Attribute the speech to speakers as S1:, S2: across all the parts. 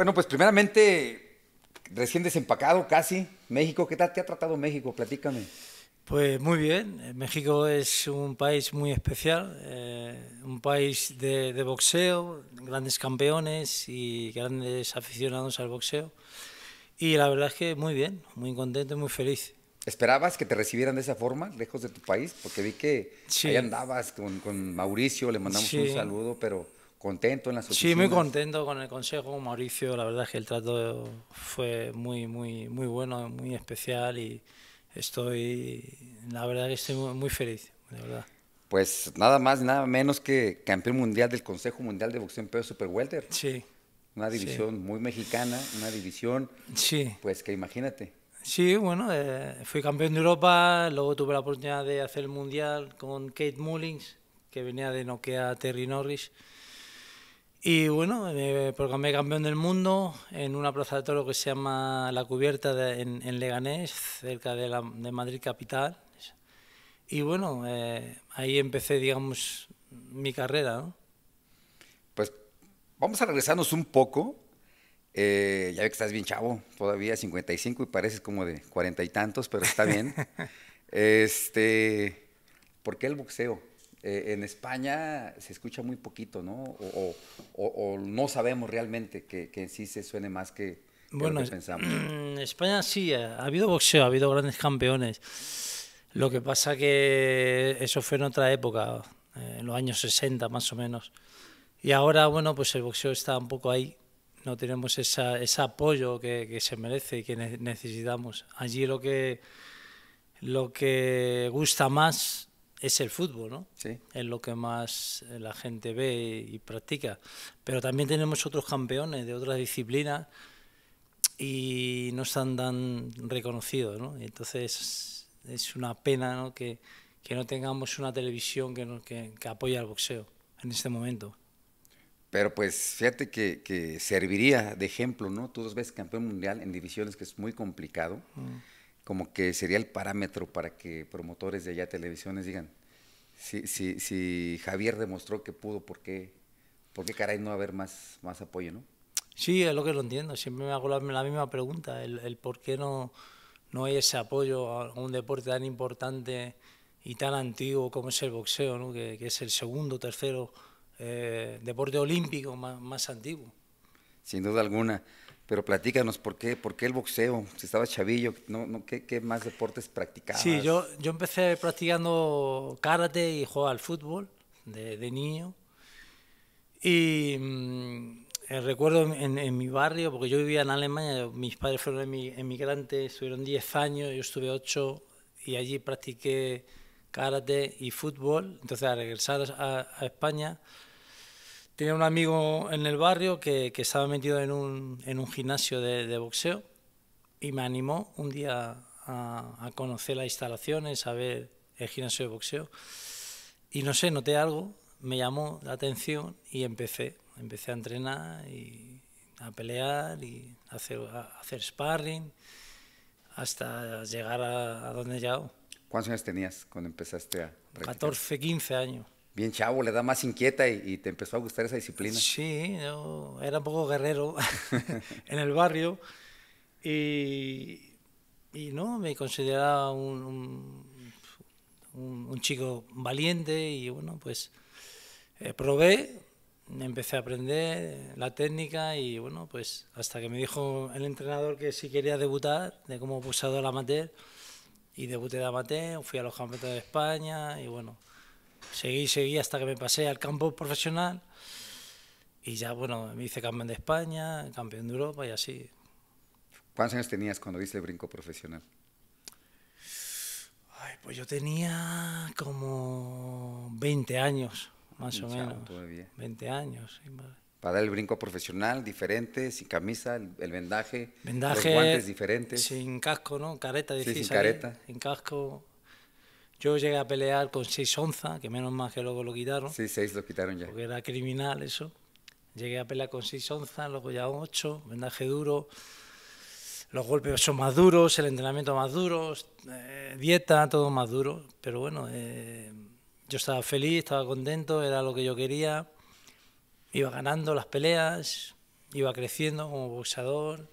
S1: Bueno, pues primeramente, recién desempacado casi, México, ¿qué tal te ha tratado México? Platícame.
S2: Pues muy bien, eh, México es un país muy especial, eh, un país de, boxeo, grandes campeones y grandes aficionados al boxeo. Y la verdad es que muy bien, muy contento y muy feliz.
S1: ¿Esperabas que te recibieran de esa forma, lejos de tu país? Porque vi que ahí andabas con, Mauricio, le mandamos un saludo, pero contento en las oficinas. Sí, muy
S2: contento con el consejo, Mauricio. La verdad es que el trato fue muy, muy, muy bueno, muy especial y estoy, la verdad que estoy muy feliz, de verdad.
S1: Pues nada más, nada menos que campeón mundial del Consejo Mundial de Boxeo en Peso Super Welter. Sí. Una división muy mexicana, una división, sí. pues que imagínate.
S2: Sí, bueno, eh, fui campeón de Europa, luego tuve la oportunidad de hacer el mundial con Kate Mullins, que venía de noquear a Terry Norris. Y bueno, me proclamé campeón del mundo en una plaza de toro que se llama La Cubierta en, Leganés, cerca de, Madrid capital. Y bueno, eh, ahí empecé, digamos, mi carrera.
S1: Pues vamos a regresarnos un poco. Eh, ya ve que estás bien chavo, todavía 55 y pareces como de cuarenta y tantos, pero está bien. este, ¿Por qué el boxeo? Eh, en España se escucha muy poquito, ¿no? O, no sabemos realmente que, en sí se suene más que, bueno, lo que pensamos.
S2: En España sí, ha habido boxeo, ha habido grandes campeones. Lo que pasa que eso fue en otra época, eh, en los años 60 más o menos. Y ahora, bueno, pues el boxeo está un poco ahí. No tenemos ese apoyo que, se merece y que necesitamos. Allí lo que, lo que gusta más es el fútbol, ¿no? Sí. Es lo que más eh, la gente ve y practica. Pero también tenemos otros campeones de otras disciplinas y no están tan reconocidos, ¿no? Entonces es una pena ¿no? que, no tengamos una televisión que, que, apoye al boxeo en este momento.
S1: Pero pues fíjate que, serviría de ejemplo, ¿no? Tú dos veces campeón mundial en divisiones que es muy complicado. Mm como que sería el parámetro para que promotores de allá televisiones digan, si, si, si Javier demostró que pudo, ¿por qué, por qué caray no haber más, más apoyo, no?
S2: Sí, es lo que lo entiendo. Siempre me hago la, misma pregunta, el, el, por qué no, no hay ese apoyo a un deporte tan importante y tan antiguo como es el boxeo, ¿no? que, que, es el segundo, tercero eh, deporte olímpico más, más, antiguo.
S1: Sin duda alguna. Pero platícanos, ¿por qué, ¿por qué el boxeo? Si estabas chavillo, ¿no, no, qué más deportes practicabas? Sí, yo,
S2: yo empecé practicando karate y jugaba al fútbol de, niño. Y mm, eh, recuerdo en, mi barrio, porque yo vivía en Alemania, mis padres fueron emigrantes, estuvieron 10 años, yo estuve 8 y allí practiqué karate y fútbol. Entonces, al regresar a, a España, tenía un amigo en el barrio que, estaba metido en un, gimnasio de, boxeo y me animó un día a, conocer las instalaciones, a ver el gimnasio de boxeo. Y no sé, noté algo, me llamó la atención y empecé. Empecé a entrenar y a pelear y a hacer, hacer sparring hasta llegar a, donde he llegado.
S1: ¿Cuántos años tenías cuando empezaste a... 14,
S2: 15 años
S1: bien chavo, le da más inquieta y, y, te empezó a gustar esa disciplina. Sí, yo
S2: era un poco guerrero en el barrio y, y no, me consideraba un, un, chico valiente y bueno, pues eh, probé, empecé a aprender la técnica y bueno, pues hasta que me dijo el entrenador que sí quería debutar de como boxeador amateur y debuté de amateur, fui a los campeonatos de España y bueno Seguí, seguí hasta que me pasé al campo profesional y ya, bueno, me hice campeón de España, campeón de Europa y así.
S1: ¿Cuántos años tenías cuando viste el brinco profesional?
S2: Ay, pues yo tenía como 20 años, más o menos. Todavía. 20 años.
S1: Para dar el brinco profesional, diferente, sin camisa, el, vendaje, vendaje, los guantes diferentes. Sin casco, ¿no? Careta, decís. Sí, sin careta.
S2: sin casco. Yo llegué a pelear con 6 onzas, que menos mal que luego lo quitaron. Sí, 6 lo quitaron ya. Porque era criminal eso. Llegué a pelear con 6 onzas, luego ya 8, vendaje duro. Los golpes son más duros, el entrenamiento más duro, eh, dieta, todo más duro. Pero bueno, eh, yo estaba feliz, estaba contento, era lo que yo quería. Iba ganando las peleas, iba creciendo como boxeador.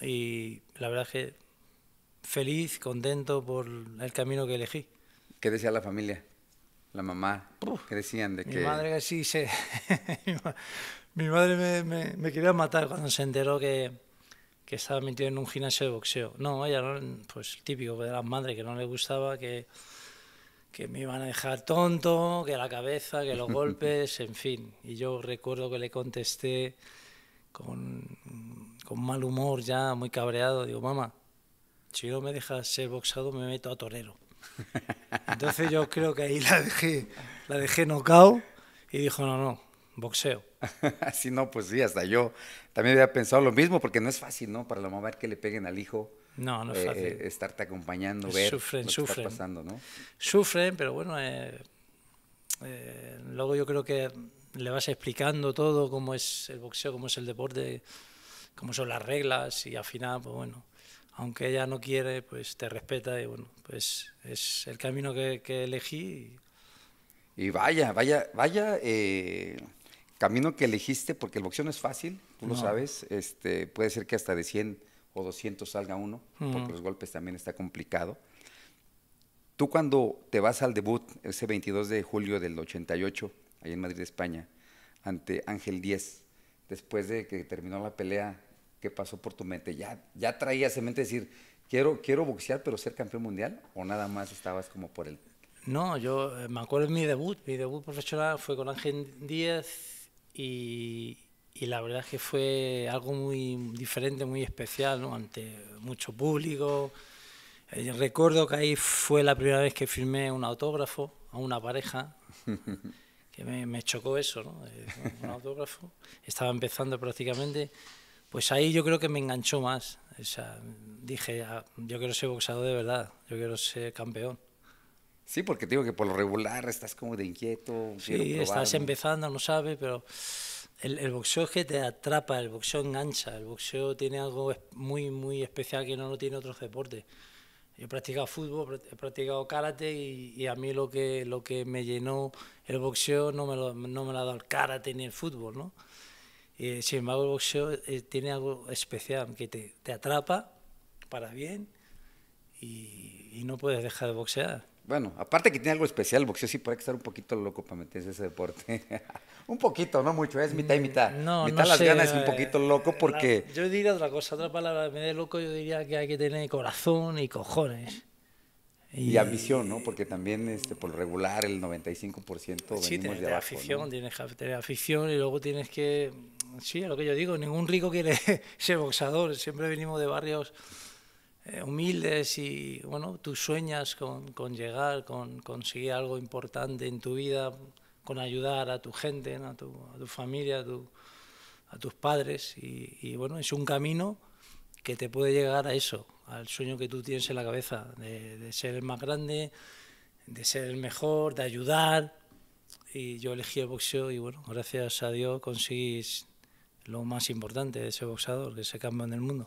S2: Y la verdad es que feliz, contento por el camino que elegí.
S1: ¿Qué decía la familia? La mamá. ¿Qué decían de mi Madre
S2: que sí, se... mi madre me, quería matar cuando se enteró que, que, estaba metido en un gimnasio de boxeo. No, ella, pues el típico de las madres que no le gustaba, que, que me iban a dejar tonto, que la cabeza, que los golpes, en fin. Y yo recuerdo que le contesté con, con mal humor ya, muy cabreado, digo, mamá, si no me deja ser boxado, me meto a torero. Entonces yo creo que ahí la dejé, la dejé nocao y dijo, no, no, boxeo.
S1: Así no, pues sí, hasta yo también había pensado lo mismo, porque no es fácil, ¿no? Para la mamá ver que le peguen al hijo. No, no es eh, fácil. Eh, estarte acompañando, ver sufren, lo que Está pasando, ¿no?
S2: Sufren, pero bueno, eh, luego yo creo que le vas explicando todo, cómo es el boxeo, cómo es el deporte, cómo son las reglas, y al final, pues bueno, aunque ella no quiere, pues te respeta y bueno, pues es el camino que, elegí.
S1: Y... vaya, vaya, vaya eh, camino que elegiste, porque el boxeo no es fácil, tú lo sabes, este, puede ser que hasta de 100 o 200 salga uno, porque los golpes también está complicado. Tú cuando te vas al debut, ese 22 de julio del 88, ahí en Madrid, España, ante Ángel Díez, después de que terminó la pelea, ¿Qué pasó por tu mente? ¿Ya, ya traías en mente decir, quiero, quiero boxear pero ser campeón mundial? ¿O nada más estabas como por el...?
S2: No, yo eh, me acuerdo de mi debut. Mi debut profesional fue con Ángel Díaz y, y la verdad es que fue algo muy diferente, muy especial, ¿no? ante mucho público. Eh, recuerdo que ahí fue la primera vez que firmé un autógrafo a una pareja, que me, chocó eso, ¿no? Eh, un autógrafo. Estaba empezando prácticamente pues ahí yo creo que me enganchó más. O sea, dije, ah, yo quiero ser boxeador de verdad, yo quiero ser campeón.
S1: Sí, porque digo que por lo regular estás como de inquieto. Sí, estás
S2: empezando, no sabes, pero el, boxeo es que te atrapa, el boxeo engancha, el boxeo tiene algo muy, muy especial que no lo tiene otros deportes. Yo he practicado fútbol, he practicado karate y, a mí lo que, lo que me llenó el boxeo no me lo, no me lo ha dado el karate ni el fútbol, ¿no? Eh, sin embargo, el boxeo eh, tiene algo especial que te, te atrapa para bien y, no puedes dejar de boxear.
S1: Bueno, aparte que tiene algo especial, el boxeo sí puede estar un poquito loco para meterse ese deporte. un
S2: poquito, no mucho, es mitad y mm, mitad. No, mitad las ganas y eh, un poquito
S1: loco porque...
S2: yo diría otra cosa, otra palabra, me de loco yo diría que hay que tener corazón y cojones.
S1: Y, ambición, ¿no? Porque también, este, por regular, el 95% venimos de abajo. Afición,
S2: Tienes que tener afición y luego tienes que... Sí, es lo que yo digo, ningún rico quiere ser boxador. Siempre venimos de barrios eh, humildes y, bueno, tú sueñas con, con llegar, con conseguir algo importante en tu vida, con ayudar a tu gente, a, tu, familia, a, tus padres. Y, y, bueno, es un camino que te puede llegar a eso, al sueño que tú tienes en la cabeza, de, ser el más grande, de ser el mejor, de ayudar. Y yo elegí el boxeo y bueno, gracias a Dios conseguís lo más importante de ese boxeador, que es el en el mundo.